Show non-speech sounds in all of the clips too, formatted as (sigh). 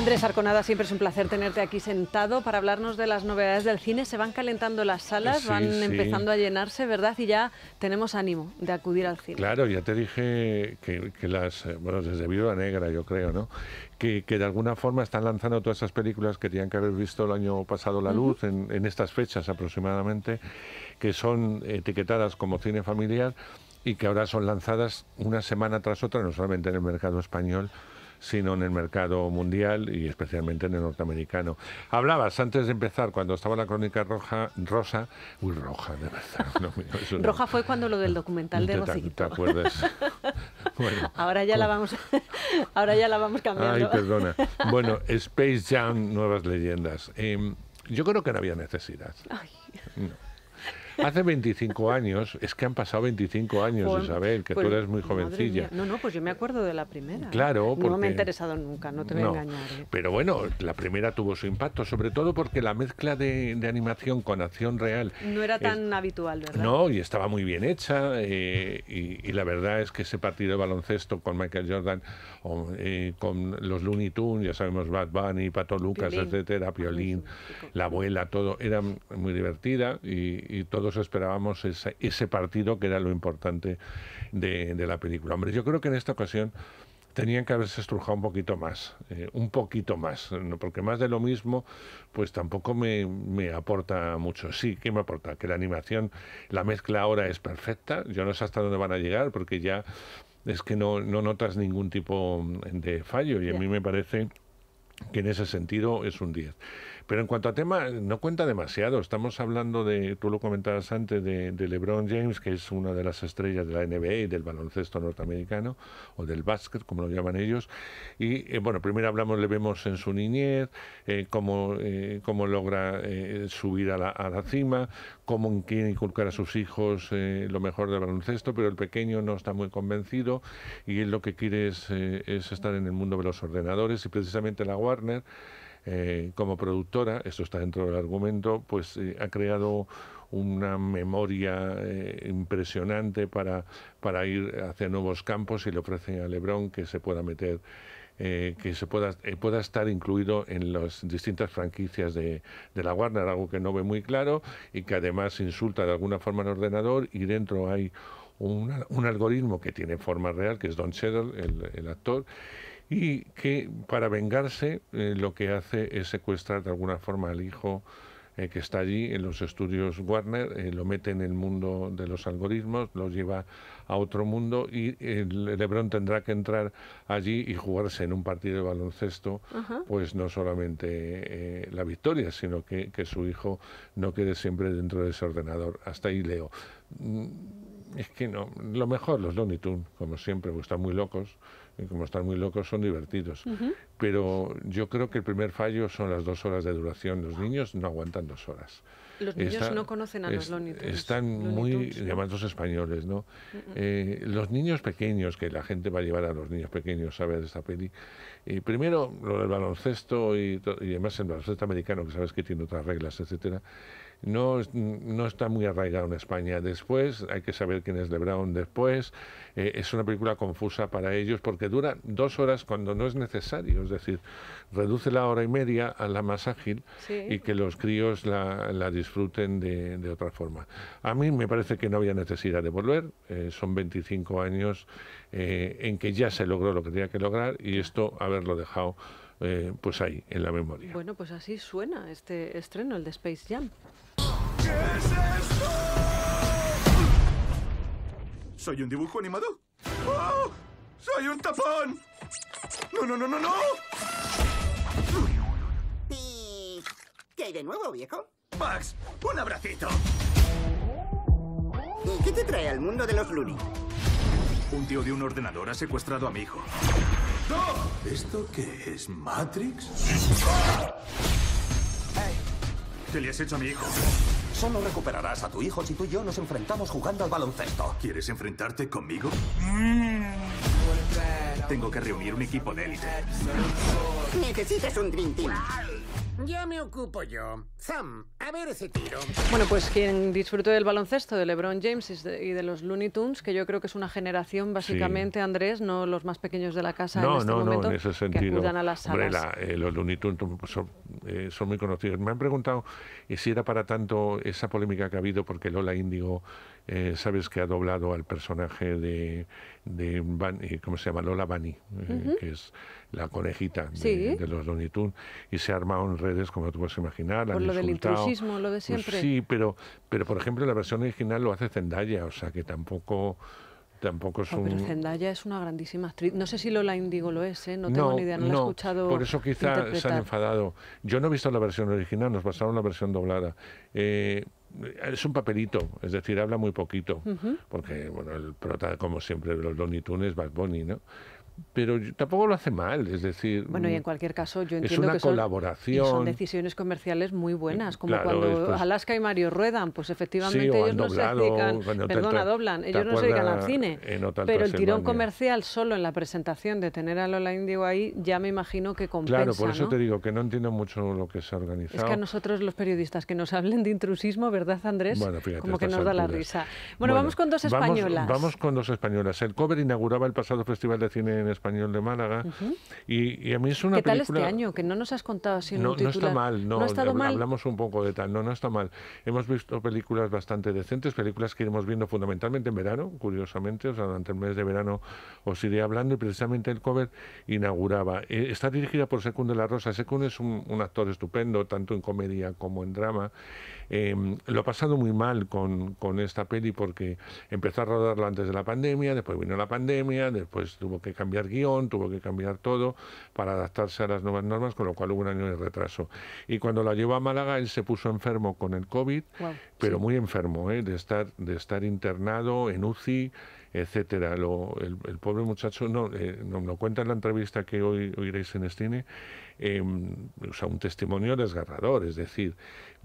Andrés Arconada, siempre es un placer tenerte aquí sentado para hablarnos de las novedades del cine. Se van calentando las salas, van empezando a llenarse, ¿verdad? Y ya tenemos ánimo de acudir al cine. Claro, ya te dije que, las, bueno, desde Viuda Negra, yo creo, ¿no? Que, de alguna forma están lanzando todas esas películas que tenían que haber visto el año pasado la luz, en, estas fechas aproximadamente, que son etiquetadas como cine familiar y que ahora son lanzadas una semana tras otra, no solamente en el mercado español, sino en el mercado mundial y especialmente en el norteamericano. Hablabas antes de empezar, cuando estaba la crónica roja, rosa, uy, roja, de verdad. roja fue cuando lo del documental de ¿Te (laughs) ahora ya la vamos, (laughs) ahora ya la vamos cambiando. Ay, perdona. (laughs) Bueno, Space Jam, nuevas leyendas. Em, yo creo que no había necesidad. Hace 25 años, es que han pasado 25 años, Isabel, que tú pues, eres muy jovencilla. No, no, pues yo me acuerdo de la primera. Claro, porque... No me ha interesado nunca, no te voy a engañar. ¿eh? Pero bueno, la primera tuvo su impacto, sobre todo porque la mezcla de, animación con acción real... No era tan habitual, ¿verdad? No, y estaba muy bien hecha, eh, y, la verdad es que ese partido de baloncesto con Michael Jordan, eh, con los Looney Tunes, ya sabemos, Bad Bunny, Pato Lucas, etcétera, ah, pues Piolín, la abuela, todo, era muy divertida y todo todos esperábamos ese, partido que era lo importante de, la película. Hombre, yo creo que en esta ocasión tenían que haberse estrujado un poquito más, eh, un poquito más, porque más de lo mismo, pues tampoco me, aporta mucho. Sí, ¿qué me aporta? Que la animación, la mezcla ahora es perfecta, yo no sé hasta dónde van a llegar, porque ya es que no, no notas ningún tipo de fallo y a mí me parece que en ese sentido es un 10. Pero en cuanto a tema, no cuenta demasiado. Estamos hablando de, tú lo comentabas antes, de, LeBron James, que es una de las estrellas de la NBA del baloncesto norteamericano, o del básquet, como lo llaman ellos. Y eh, bueno, primero hablamos, le vemos en su niñez, eh, cómo, eh, cómo, logra subir a la, a la, cima, cómo quiere inculcar a sus hijos lo mejor del baloncesto, pero el pequeño no está muy convencido y él lo que quiere es, es estar en el mundo de los ordenadores y precisamente la Warner eh, como productora, esto está dentro del argumento, pues eh, ha creado una memoria eh, impresionante para, para ir hacia nuevos campos y le ofrecen a Lebron que se pueda meter que se pueda, pueda estar incluido en las distintas franquicias de, la Warner, algo que no ve muy claro y que además insulta de alguna forma al ordenador y dentro hay un, algoritmo que tiene forma real, que es Don Cheadle, el actor, y que para vengarse eh, lo que hace es secuestrar de alguna forma al hijo eh, que está allí en los estudios Warner, eh, lo mete en el mundo de los algoritmos, lo lleva a otro mundo y Lebron tendrá que entrar allí y jugarse en un partido de baloncesto, pues no solamente la victoria, sino que, su hijo no quede siempre dentro de ese ordenador. Hasta ahí leo. Mm, es que no, lo mejor, los Looney Tunes, como siempre, están muy locos como están muy locos son divertidos. Pero yo creo que el primer fallo son las dos horas de duración. Los niños no aguantan dos horas. Los niños no conocen a los niños. Están muy llamados españoles, ¿no? Eh, los niños pequeños, que la gente va a llevar a los niños pequeños a ver esta peli. Y eh, primero, lo del baloncesto y, y además el baloncesto americano, que sabes que tiene otras reglas, etcétera no, no está muy arraigado en España. Después, hay que saber quién es LeBron después. Eh, es una película confusa para ellos porque dura dos horas cuando no es necesario. Es decir, reduce la hora y media a la más ágil y que los críos la, disfruten de, otra forma. A mí me parece que no había necesidad de volver. Eh, son 25 años eh, en que ya se logró lo que tenía que lograr y esto haberlo dejado pues ahí, en la memoria. Bueno, pues así suena este estreno, el de Space Jam es esto? ¿Soy un dibujo animado? ¡Oh! ¡Soy un tapón! ¡No, no, no, no, no! no qué hay de nuevo, viejo? Max, un abracito. ¿Y qué te trae al mundo de los Looney? Un tío de un ordenador ha secuestrado a mi hijo. ¿Esto qué es? ¿Matrix? ¿Qué le has hecho a mi hijo? Solo recuperarás a tu hijo si tú y yo nos enfrentamos jugando al baloncesto. ¿Quieres enfrentarte conmigo? Tengo que reunir un equipo de élite. Necesitas un Dream Ya me ocupo yo. Sam, a ver ese tiro. Bueno, pues quien disfrutó del baloncesto de LeBron James y de, los Looney Tunes, que yo creo que es una generación básicamente, Andrés, no los más pequeños de la casa en este momento, que acudan a las salas. Eh, los Looney Tunes son eh, son muy conocidos. Me han preguntado eh, si era para tanto esa polémica que ha habido porque Lola Índigo, eh, sabes que ha doblado al personaje de, ¿cómo se llama? Lola Bunny, que es la conejita de, los Looney y se ha armado en redes, como tú puedes imaginar. Por lo del intrusismo, lo de pues siempre. sí, pero, pero por ejemplo, la versión original lo hace Zendaya, o sea que tampoco tampoco es un... Pero Zendaya es una grandísima actriz. No sé si Lola Indigo lo es, ¿eh? no, tengo ni idea, no, he escuchado Por eso quizá se han enfadado. Yo no he visto la versión original, nos pasaron la versión doblada. Eh, es un papelito, es decir, habla muy poquito, porque bueno, el prota, como siempre, de los Donny Tunes, Bad Bunny, ¿no? pero tampoco lo hace mal, es decir... Bueno, y en mm, cualquier caso yo entiendo es una que son, son decisiones comerciales muy buenas, eh, como cuando Alaska y Mario ruedan, pues efectivamente ellos no se dedican... Perdona, doblan, ellos no se dedican al cine, pero el tirón comercial solo en la presentación de tener a Lola Indigo ahí, ya me imagino que compensa, Claro, por eso te digo que no entiendo mucho lo que se ha organizado. Es que a nosotros los periodistas que nos hablen de intrusismo, ¿verdad Andrés? como que nos da la risa. Bueno, vamos con dos españolas. Vamos, con dos españolas. El cover inauguraba el pasado Festival de Cine en Español de Málaga. y, a mí es una ¿Qué película... tal este año? Que no nos has contado así no, un titular. No está mal, no, hablamos un poco de tal, no, no está mal. Hemos visto películas bastante decentes, películas que iremos viendo fundamentalmente en verano, curiosamente, o sea, durante el mes de verano os iré hablando y precisamente el cover inauguraba. Eh, está dirigida por Secund de la Rosa. Secund es un actor estupendo, tanto en comedia como en drama. Em, lo ha pasado muy mal con, esta peli porque empezó a rodarlo antes de la pandemia, después vino la pandemia, después tuvo que cambiar guión, tuvo que cambiar todo para adaptarse a las nuevas normas, con lo cual hubo un año de retraso. Y cuando la llevó a Málaga, él se puso enfermo con el COVID, pero muy enfermo, ¿eh? de, estar, de estar internado en UCI etcétera. el, pobre muchacho, eh, no, no, cuenta en la entrevista que hoy oiréis en Estine, eh, o sea, un testimonio desgarrador, es decir,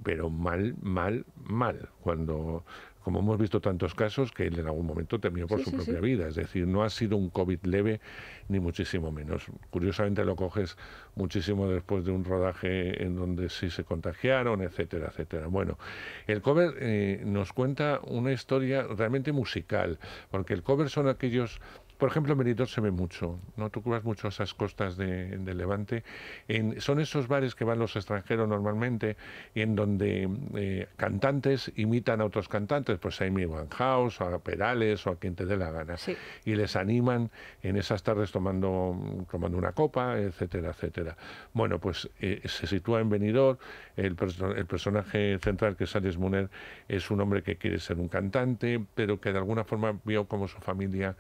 pero mal, mal, mal, cuando como hemos visto tantos casos, que él en algún momento terminó por su propia vida. Es decir, no ha sido un COVID leve, ni muchísimo menos. Curiosamente lo coges muchísimo después de un rodaje en donde sí se contagiaron, etcétera, etcétera. Bueno, el cover eh, nos cuenta una historia realmente musical, porque el cover son aquellos por ejemplo, en Benidorm se ve mucho, ¿no? Tú cubas mucho esas costas de, Levante. son esos bares que van los extranjeros normalmente, y en donde eh, cantantes imitan a otros cantantes, pues a Amy Van House, a Perales o a quien te dé la gana. Y les animan en esas tardes tomando, tomando una copa, etcétera, etcétera. Bueno, pues eh, se sitúa en Benidorm, el, personaje central que es Alex Muner es un hombre que quiere ser un cantante, pero que de alguna forma vio como su familia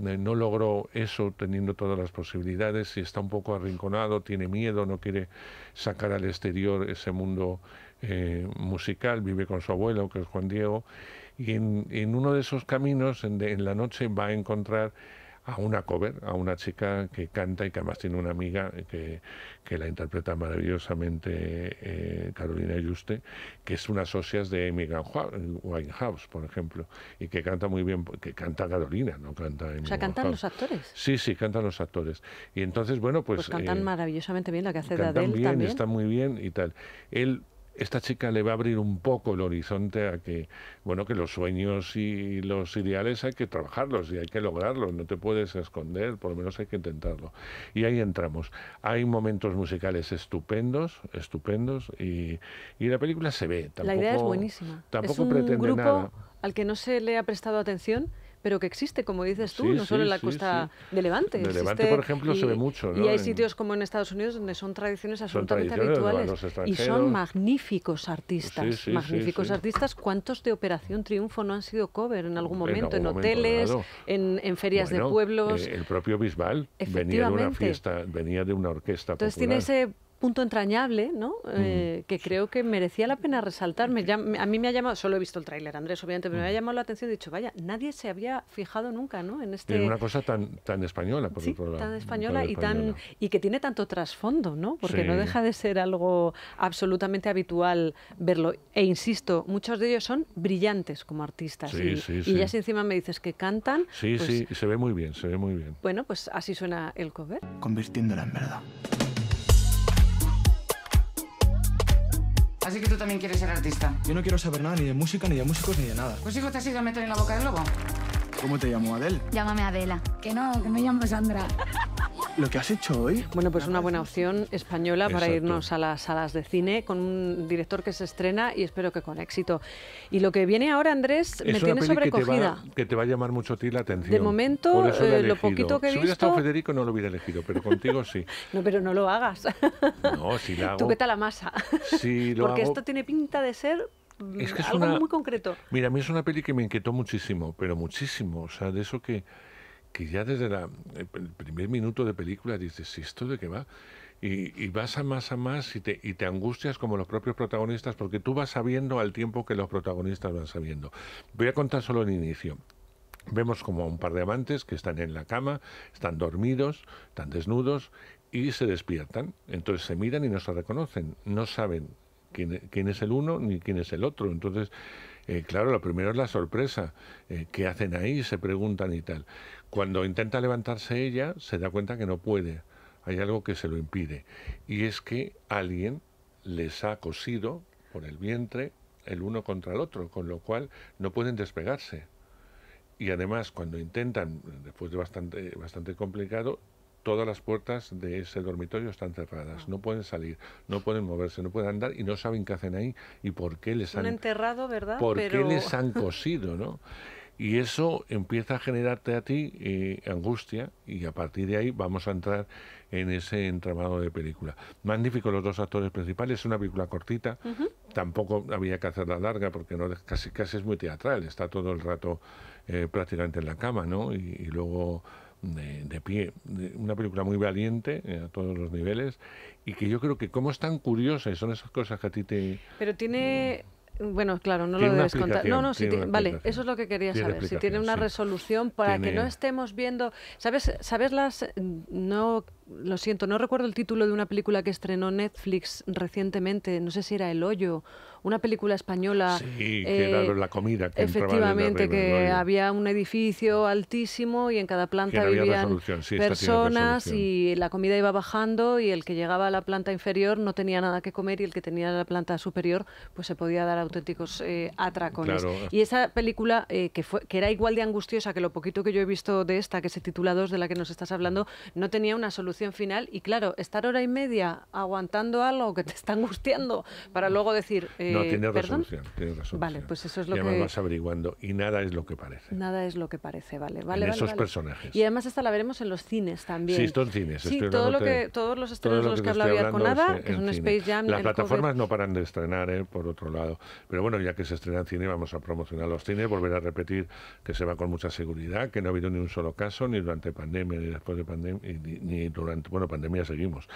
no logró eso teniendo todas las posibilidades, si está un poco arrinconado, tiene miedo, no quiere sacar al exterior ese mundo eh, musical, vive con su abuelo, que es Juan Diego, y en, uno de esos caminos, en la noche, va a encontrar a una cover, a una chica que canta y que además tiene una amiga eh, que, que la interpreta maravillosamente, eh, Carolina Yuste, que es una socias de Amy Winehouse, por ejemplo, y que canta muy bien, que canta Carolina, no canta Amy O sea, cantan los actores. Sí, sí, cantan los actores. Y entonces, bueno, pues... Pues cantan eh, maravillosamente bien lo que hace de Adele bien, Están muy bien y tal. Él esta chica le va a abrir un poco el horizonte a que, bueno, que los sueños y los ideales hay que trabajarlos y hay que lograrlos, no te puedes esconder, por lo menos hay que intentarlo. Y ahí entramos. Hay momentos musicales estupendos, estupendos, y, la película se ve. Tampoco, la idea es buenísima. Tampoco es un grupo al que no se le ha prestado atención pero que existe, como dices tú, no solo en la costa de Levante. De Levante, por ejemplo, se ve mucho. Y hay sitios como en Estados Unidos donde son tradiciones absolutamente rituales habituales. Y son magníficos artistas, magníficos artistas. ¿Cuántos de Operación Triunfo no han sido cover en algún momento? En, hoteles, en, ferias de pueblos. Eh, el propio Bisbal venía de una fiesta, venía de una orquesta. Entonces tiene ese punto entrañable, ¿no? Mm. Eh, que creo que merecía la pena resaltar. a mí me ha llamado, solo he visto el tráiler, Andrés, obviamente, pero me ha mm. llamado la atención y he dicho, vaya, nadie se había fijado nunca, ¿no? En este... En una cosa tan, tan española, por, sí, tan española, y que tiene tanto trasfondo, ¿no? Porque no deja de ser algo absolutamente habitual verlo. E insisto, muchos de ellos son brillantes como artistas. y, y ya si encima me dices que cantan. Sí, pues sí, se ve muy bien, se ve muy bien. Bueno, pues así suena el cover. Convirtiéndola en verdad. Así que tú también quieres ser artista. Yo no quiero saber nada ni de música, ni de músicos, ni de nada. Pues hijo, te has ido a meter en la boca del lobo. ¿Cómo te llamo, Adel? Llámame Adela. Que no, que me llamo Sandra. Lo que has hecho hoy. Bueno, pues una buena opción española para irnos a las salas de cine con un director que se estrena y espero que con éxito. Y lo que viene ahora, Andrés, me tiene sobrecogida. Que te, va, que te, va, a llamar mucho a ti la atención. De momento, eh, lo poquito que he visto. Si hubiera estado Federico, no lo hubiera elegido, pero contigo sí. (laughs) no, pero no lo hagas. no, si lo hago. Tú vete a la masa. si lo Porque esto tiene pinta de ser Mm, es que algo una, muy concreto. Mira, a mí es una peli que me inquietó muchísimo, pero muchísimo. O sea, de eso que, ya desde el primer minuto de película dices, ¿y esto de qué va? Y, vas a más a más y te, y te angustias como los propios protagonistas, porque tú vas sabiendo al tiempo que los protagonistas van sabiendo. Voy a contar solo el inicio. Vemos como un par de amantes que están en la cama, están dormidos, están desnudos y se despiertan. Entonces se miran y no se reconocen. No saben e, quién, es el uno ni quién es el otro. Entonces, eh, claro, lo primero es la sorpresa. Eh, ¿Qué hacen ahí? Se preguntan y tal. Cuando intenta levantarse ella, se da cuenta que no puede. Hay algo que se lo impide. Y es que alguien les ha cosido por el vientre el uno contra el otro, con lo cual no pueden despegarse. Y además, cuando intentan, después de bastante, bastante complicado, todas las puertas de ese dormitorio están cerradas, no pueden salir, no pueden moverse, no pueden andar y no saben qué hacen ahí y por qué les han enterrado, ¿verdad? ¿Por qué les han (laughs) cosido, no? Y eso empieza a generarte a ti eh, angustia y a partir de ahí vamos a entrar en ese entramado de película. Magnífico los dos actores principales, es una película cortita, tampoco había que hacerla larga porque no casi, casi es muy teatral, está todo el rato eh, prácticamente en la cama, ¿no? y luego de, pie. una película muy valiente eh, a todos los niveles y que yo creo que como es tan curiosa y son esas cosas que a ti te... Pero tiene... Bueno, claro, no lo debes contar. No, no, vale, eso es lo que quería saber. Si tiene una resolución para que no estemos viendo. ¿Sabes, sabes las. No lo siento, no recuerdo el título de una película que estrenó Netflix recientemente, no sé si era El Hoyo, una película española. Sí, que era eh, la comida. efectivamente, que había un edificio altísimo y en cada planta vivían personas y la comida iba bajando y el que llegaba a la planta inferior no tenía nada que comer y el que tenía la planta superior pues se podía dar auténticos eh, atracones. Y esa película, eh, que, fue, que era igual de angustiosa que lo poquito que yo he visto de esta, que se titula 2, de la que nos estás hablando, no tenía una solución final y claro, estar hora y media aguantando algo que te está angustiando para luego decir... Eh, no, tiene resolución, Vale, pues eso es lo y además vas averiguando y nada es lo que parece. Nada es lo que parece, vale. vale en esos personajes. Y además esta la veremos en los cines también. Sí, esto en cines. Sí, todo lo que, todos los estrenos de los que, hablaba con nada, que es un Space Jam... Las plataformas no paran de estrenar, eh, por otro lado. Pero bueno, ya que se estrena en cine, vamos a promocionar los cines, volver a repetir que se va con mucha seguridad, que no ha habido ni un solo caso, ni durante pandemia, ni después de pandemia, ni, ni durante bueno, pandemia seguimos,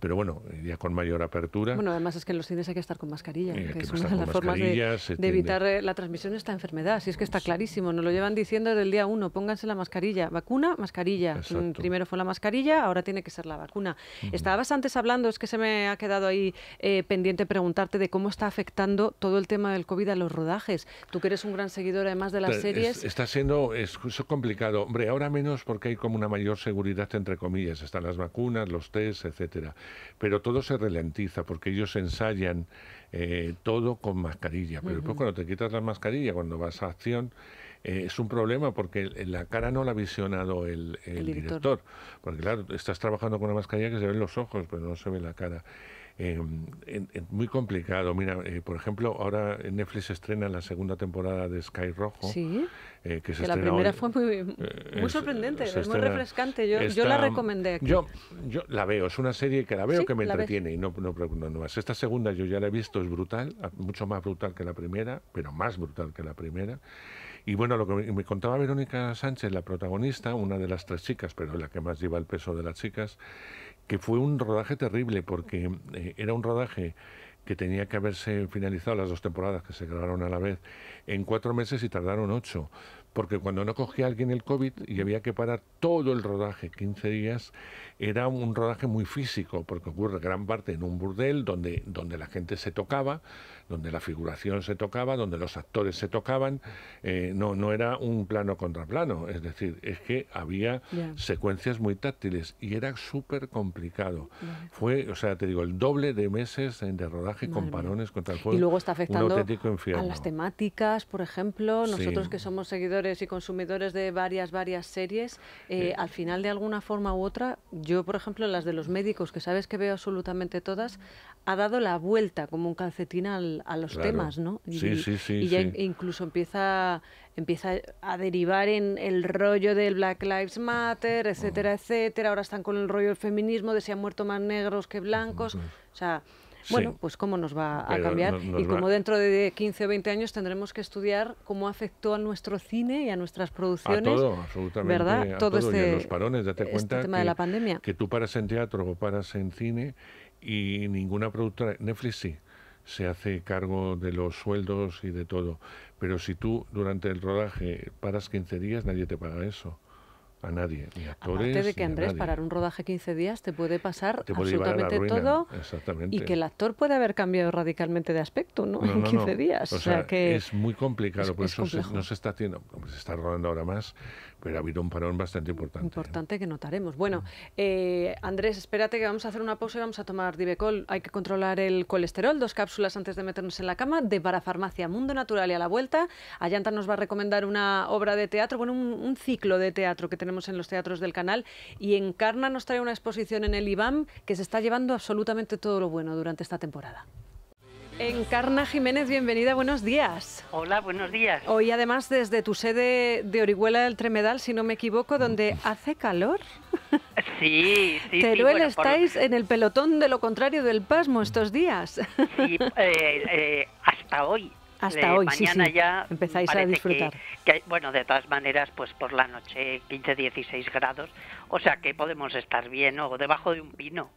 pero bueno, ya con mayor apertura. Bueno, además es que en los cines hay que estar con mascarilla, que, es una de las formas de, evitar eh, la transmisión de esta enfermedad. Si es que está clarísimo, nos lo llevan diciendo desde el día uno, pónganse la mascarilla, vacuna, mascarilla. Mm, primero fue la mascarilla, ahora tiene que ser la vacuna. Estabas antes hablando, es que se me ha quedado ahí eh, pendiente preguntarte de cómo está afectando todo el tema del COVID a los rodajes. Tú que eres un gran seguidor además de las series. está siendo complicado. Hombre, ahora menos porque hay como una mayor seguridad, entre comillas. Están las vacunas, los test, etcétera pero todo se ralentiza porque ellos ensayan eh, todo con mascarilla, pero después cuando te quitas la mascarilla, cuando vas a acción, eh, es un problema porque la cara no la ha visionado el, director. porque claro, estás trabajando con una mascarilla que se ven los ojos, pero no se ve la cara. Em, muy complicado. Mira, eh, por ejemplo, ahora Netflix estrena la segunda temporada de Sky Rojo. Sí. Eh, que, la primera fue muy, eh, muy sorprendente, es muy refrescante. Yo, yo la recomendé. Yo, yo la veo, es una serie que la veo que me entretiene y no, no pregunto no, más. Esta segunda yo ya la he visto, es brutal, mucho más brutal que la primera, pero más brutal que la primera. Y bueno, lo que me contaba Verónica Sánchez, la protagonista, una de las tres chicas, pero la que más lleva el peso de las chicas, que fue un rodaje terrible porque eh, era un rodaje que tenía que haberse finalizado las dos temporadas que se grabaron a la vez en cuatro meses y tardaron ocho, porque cuando no cogía alguien el COVID y había que parar todo el rodaje, 15 días, era un rodaje muy físico, porque ocurre gran parte en un burdel donde, donde la gente se tocaba, donde la figuración se tocaba, donde los actores se tocaban. Eh, no, no era un plano contra plano, es decir, es que había secuencias muy táctiles y era súper complicado. Fue, o sea, te digo, el doble de meses eh, de rodaje con parones contra el fuego. Y luego está afectando a las temáticas, por ejemplo, nosotros que somos seguidores y consumidores de varias, varias series, eh, al final, de alguna forma u otra, yo, por ejemplo, las de los médicos, que sabes que veo absolutamente todas, ha dado la vuelta como un calcetín a los temas, ¿no? Y, sí, sí, sí. Y ya incluso empieza, empieza a derivar en el rollo del Black Lives Matter, etcétera, ah. etcétera. Ahora están con el rollo del feminismo, de si han muerto más negros que blancos. O sea bueno, pues cómo nos va a cambiar y como dentro de 15 o 20 años tendremos que estudiar cómo afectó a nuestro cine y a nuestras producciones. A todo, absolutamente. todo, este, parones, este cuenta tema de la pandemia. que tú paras en teatro o paras en cine y ninguna productora, Netflix sí, se hace cargo de los sueldos y de todo. Pero si tú durante el rodaje paras 15 días, nadie te paga eso a nadie, ni actores. Aparte de que Andrés, parar un rodaje 15 días te puede pasar absolutamente todo y que el actor puede haber cambiado radicalmente de aspecto ¿no? en 15 días. O sea, es muy complicado, por eso no se está, haciendo, se está rodando ahora más pero ha habido un parón bastante importante. ¿eh? Importante que notaremos. Bueno, eh, Andrés, espérate que vamos a hacer una pausa y vamos a tomar Divecol. Hay que controlar el colesterol, dos cápsulas antes de meternos en la cama, de Parafarmacia Mundo Natural y a la vuelta. Ayanta nos va a recomendar una obra de teatro, bueno, un, un ciclo de teatro que tenemos en los teatros del canal y Encarna nos trae una exposición en el IBAM que se está llevando absolutamente todo lo bueno durante esta temporada. Encarna Jiménez, bienvenida, buenos días. Hola, buenos días. Hoy además desde tu sede de Orihuela del Tremedal, si no me equivoco, donde hace calor. Sí, sí. (laughs) estáis en el pelotón de lo contrario del pasmo estos días. Sí, eh, eh, hasta hoy. Hasta eh, hoy, mañana sí, ya empezáis a disfrutar. bueno, de todas maneras, pues por la noche 15-16 grados, o sea que podemos estar bien o debajo de un pino.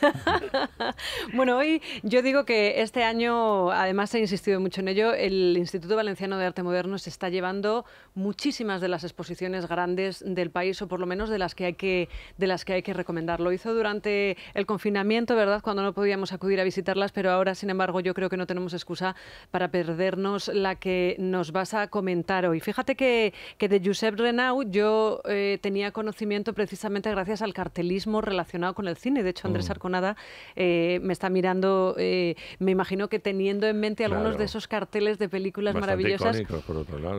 (laughs) bueno, hoy yo digo que este año, además he insistido mucho en ello, el Instituto Valenciano de Arte Moderno se está llevando muchísimas de las exposiciones grandes del país, o por lo menos de las que hay que, de las que, hay que recomendar. Lo hizo durante el confinamiento, ¿verdad? Cuando no podíamos acudir a visitarlas, pero ahora, sin embargo, yo creo que no tenemos excusa para perdernos la que nos vas a comentar hoy. Fíjate que, de Josep Renau yo eh, tenía conocimiento precisamente gracias al cartelismo relacionado con el cine. De hecho, Andrés Arco mm nada, eh, me está mirando, eh, me imagino que teniendo en mente algunos de esos carteles de películas maravillosas.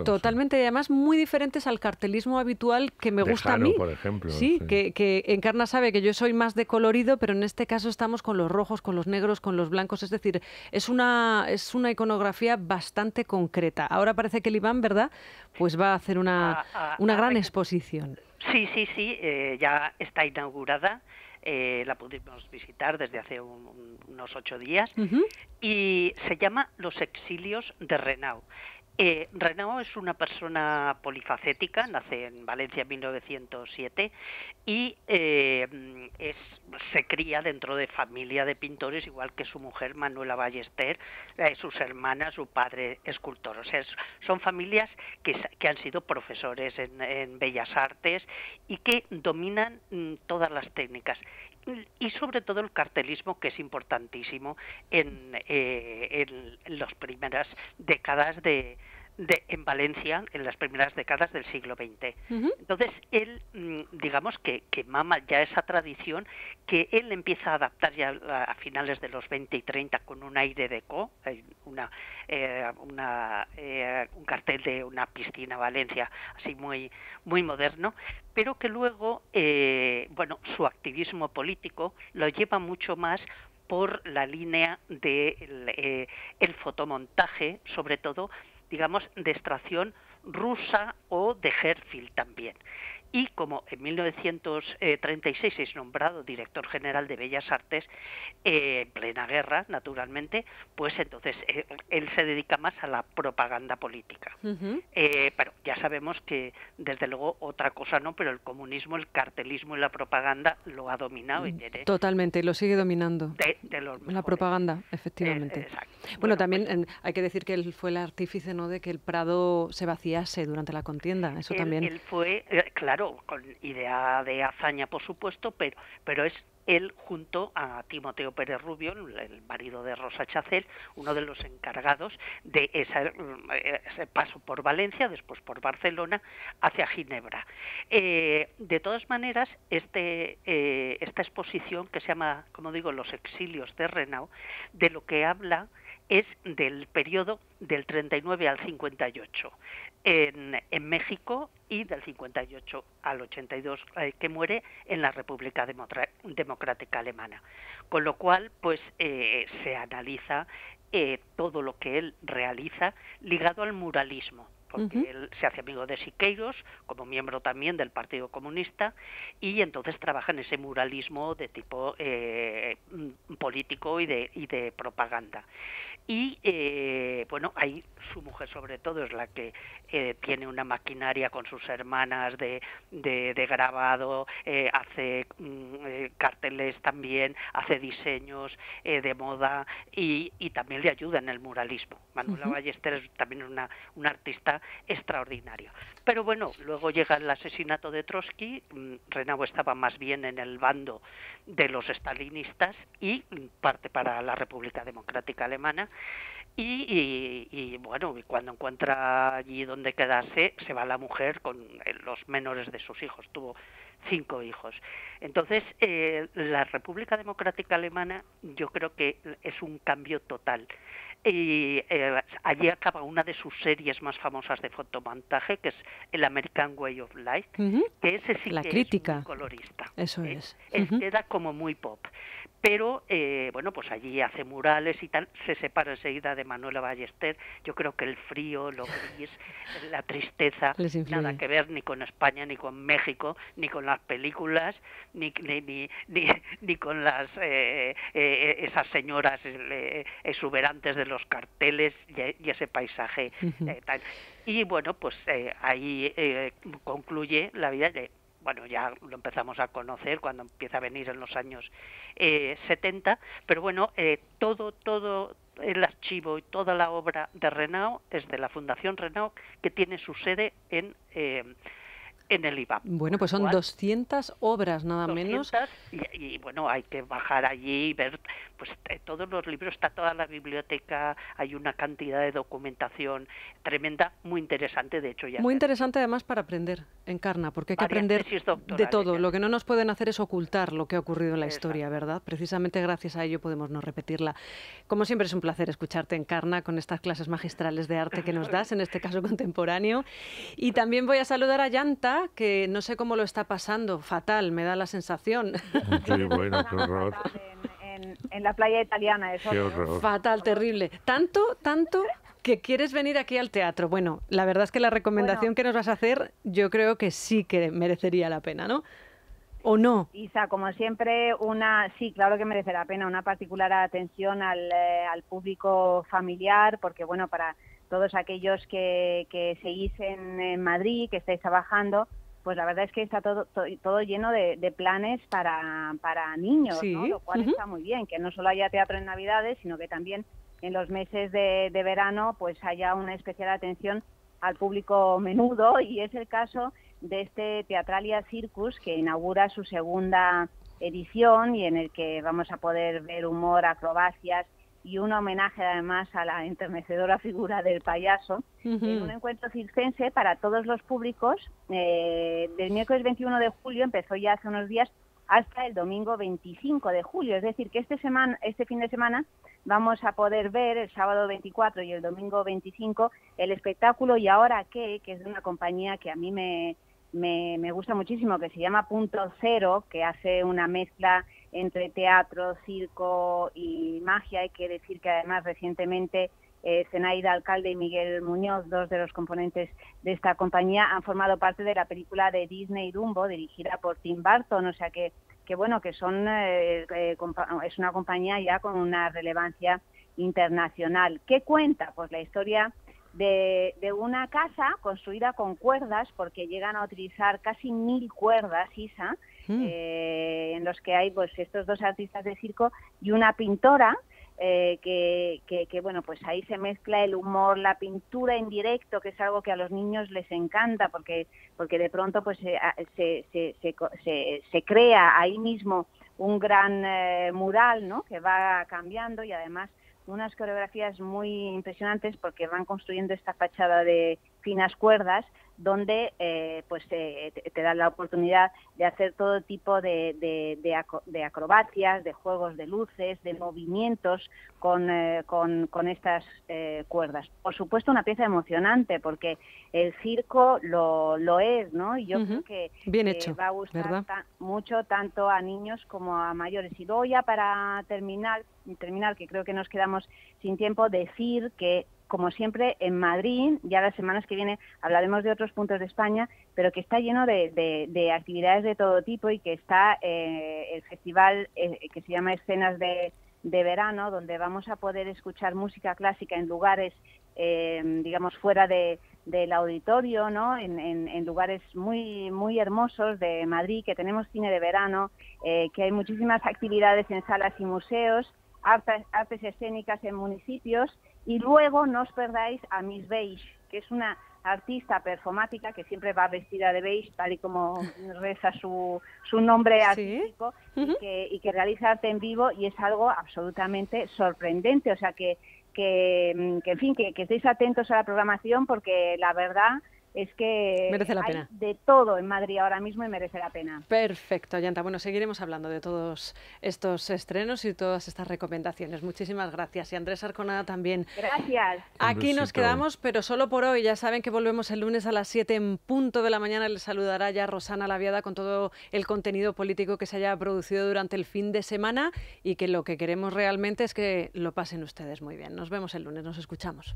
totalmente, además muy diferentes al cartelismo habitual que me gusta a mí. por ejemplo. Sí, Que, Encarna sabe que yo soy más de colorido, pero en este caso estamos con los rojos, con los negros, con los blancos, es decir, es una, es una iconografía bastante concreta. Ahora parece que el Iván, ¿verdad? Pues va a hacer una, ah, ah, una ah, gran eh, exposición. Sí, sí, sí, ya está inaugurada eh, la pudimos visitar desde hace unos ocho días, y se llama Los exilios de Renau. Eh, es una persona polifacética, nace en Valencia en 1907 y eh, se cría dentro de familia de pintores, igual que su mujer Manuela Ballester, eh, sus hermanas, su padre escultor. O sea, son familias que, han sido profesores en, Bellas Artes y que dominan mm, todas las técnicas y sobre todo el cartelismo que es importantísimo en, eh, las primeras décadas de, en Valencia en las primeras décadas del siglo XX. Entonces, él, mm, digamos que, que, mama ya esa tradición que él empieza a adaptar ya a, finales de los 20 y 30 con un aire de co, una, eh, eh, un cartel de una piscina Valencia así muy, muy moderno, pero que luego, eh, bueno, su activismo político lo lleva mucho más por la línea del de el fotomontaje, sobre todo digamos, de extracción rusa o de Herfield también y como en 1936 es nombrado director general de Bellas Artes eh, en plena guerra, naturalmente, pues entonces eh, él se dedica más a la propaganda política. Eh, pero ya sabemos que, desde luego, otra cosa no, pero el comunismo, el cartelismo y la propaganda lo ha dominado. Y mm, tiene Totalmente, lo sigue dominando. la propaganda, efectivamente. Bueno, pues también hay que decir que él fue el artífice ¿no? de que el Prado se vaciase durante la contienda. Eso también. Él fue, claro, con idea de hazaña, por supuesto, pero, pero es él junto a Timoteo Pérez Rubio, el marido de Rosa Chacel, uno de los encargados de mm, ese paso por Valencia, después por Barcelona, hacia Ginebra. Eh, de todas maneras, este, eh, esta exposición que se llama, como digo, Los exilios de Renau, de lo que habla es del periodo del 39 al 58 en, México y del 58 al 82 eh, que muere en la República Democrática Alemana. Con lo cual, pues eh, se analiza eh, todo lo que él realiza ligado al muralismo porque él se hace amigo de Siqueiros, como miembro también del Partido Comunista, y entonces trabaja en ese muralismo de tipo político y de, y de propaganda y eh, bueno ahí su mujer sobre todo es la que eh, tiene una maquinaria con sus hermanas de, grabado eh, hace mm, carteles también hace diseños de moda y, también le ayuda en el muralismo Manuela Ballester es también es una, una artista extraordinario. Pero bueno, luego llega el asesinato de Trotsky, mm, Renau estaba más bien en el bando de los estalinistas y parte para la República Democrática Alemana. Y, y, bueno, cuando encuentra allí donde quedarse, se va la mujer con eh, los menores de sus hijos. Tuvo cinco hijos. Entonces, eh, la República Democrática Alemana yo creo que es un cambio total. Y eh, allí acaba una de sus series más famosas de fotomontaje, que es El American Way of Life, que ese sí la es colorista. Eso eh, es. Queda como muy pop pero eh, bueno, pues allí hace murales y tal, se separa enseguida de Manuela Ballester, yo creo que el frío, lo gris, (laughs) la tristeza, nada que ver ni con España, ni con México, ni con las películas, ni, ni, ni, con las eh, eh, esas señoras exuberantes de los carteles y, ese paisaje Y bueno, pues ahí concluye la vida de bueno, ya lo empezamos a conocer cuando empieza a venir en los años 70, eh, pero bueno, eh, todo, todo el archivo y toda la obra de Renault es de la Fundación Renault, que tiene su sede en... Eh, en el IVA. Bueno, pues son 200 obras nada menos. Y, bueno, hay que bajar allí y ver pues eh, todos los libros, está toda la biblioteca, hay una cantidad de documentación tremenda, muy interesante de hecho ya. Muy interesante además para aprender en Carna, porque hay que aprender de todo. ¿eh? Lo que no nos pueden hacer es ocultar lo que ha ocurrido en la historia, ¿verdad? Precisamente gracias a ello podemos no repetirla. Como siempre es un placer escucharte en Carna con estas clases magistrales de arte que nos (laughs) das, en este caso contemporáneo. Y también voy a saludar a Yanta, que no sé cómo lo está pasando, fatal, me da la sensación. (laughs) bueno, qué horror. En, la playa italiana, eso. Qué horror. Fatal, terrible. Tanto, tanto que quieres venir aquí al teatro. Bueno, la verdad es que la recomendación que nos vas a hacer, yo creo que sí que merecería la pena, ¿no? ¿O no? Isa, como siempre, una sí, claro que merece la pena, una particular atención al eh, público familiar, porque bueno, para todos aquellos que, que seguís en, Madrid, que estáis trabajando, pues la verdad es que está todo, todo lleno de, planes para, para niños, lo cual está muy bien, que no solo haya teatro en Navidades, sino que también en los meses de, de verano pues haya una especial atención al público menudo y es el caso de este Teatralia Circus que inaugura su segunda edición y en el que vamos a poder ver humor, acrobacias, y un homenaje además a la enternecedora figura del payaso, un encuentro circense para todos los públicos. Eh, del miércoles 21 de julio empezó ya hace unos días hasta el domingo 25 de julio, es decir, que este, semana, este fin de semana vamos a poder ver el sábado 24 y el domingo 25 el espectáculo Y ahora qué, que es de una compañía que a mí me, me, me gusta muchísimo, que se llama Punto Cero, que hace una mezcla entre teatro, circo y magia. Hay que decir que además recientemente Cenaida eh, Alcalde y Miguel Muñoz, dos de los componentes de esta compañía, han formado parte de la película de Disney Dumbo, dirigida por Tim Burton, o sea que, que bueno, que son, eh, eh, es una compañía ya con una relevancia internacional. ¿Qué cuenta? Pues la historia de, de, una casa construida con cuerdas, porque llegan a utilizar casi mil cuerdas, Isa, eh, en los que hay pues estos dos artistas de circo y una pintora eh, que, que, bueno pues ahí se mezcla el humor la pintura en directo que es algo que a los niños les encanta porque porque de pronto pues eh, se, se, se, se, crea ahí mismo un gran mural no que va cambiando y además unas coreografías muy impresionantes porque van construyendo esta fachada de finas cuerdas donde eh, pues eh, te, da dan la oportunidad de hacer todo tipo de, acrobacias, de juegos de luces, de movimientos con, eh, con, estas cuerdas. Por supuesto, una pieza emocionante porque el circo lo, lo es, ¿no? Y yo creo que va a gustar mucho tanto a niños como a mayores. Y luego ya para terminar, terminar que creo que nos quedamos sin tiempo, decir que como siempre, en Madrid. Ya las semanas que vienen hablaremos de otros puntos de España, pero que está lleno de, actividades de todo tipo y que está eh, el festival eh, que se llama Escenas de, Verano, donde vamos a poder escuchar música clásica en lugares, eh, digamos, fuera del auditorio, ¿no? En, lugares muy muy hermosos de Madrid, que tenemos cine de verano, que hay muchísimas actividades en salas y museos, artes escénicas en municipios y luego no os perdáis a Miss Beige, que es una artista performática que siempre va vestida de beige, tal y como reza su, su nombre artístico, y, que, y realiza arte en vivo y es algo absolutamente sorprendente. O sea que que, mm, que, en fin, que, que, estéis atentos a la programación porque la verdad es que merece la pena. de todo en Madrid ahora mismo y merece la pena. Perfecto, Yanta. Bueno, seguiremos hablando de todos estos estrenos y todas estas recomendaciones. Muchísimas gracias. Y Andrés Arconada también. Gracias. Aquí nos quedamos, pero solo por hoy. Ya saben que volvemos el lunes a las 7 en punto de la mañana. Les saludará ya Rosana Laviada con todo el contenido político que se haya producido durante el fin de semana y que lo que queremos realmente es que lo pasen ustedes muy bien. Nos vemos el lunes, nos escuchamos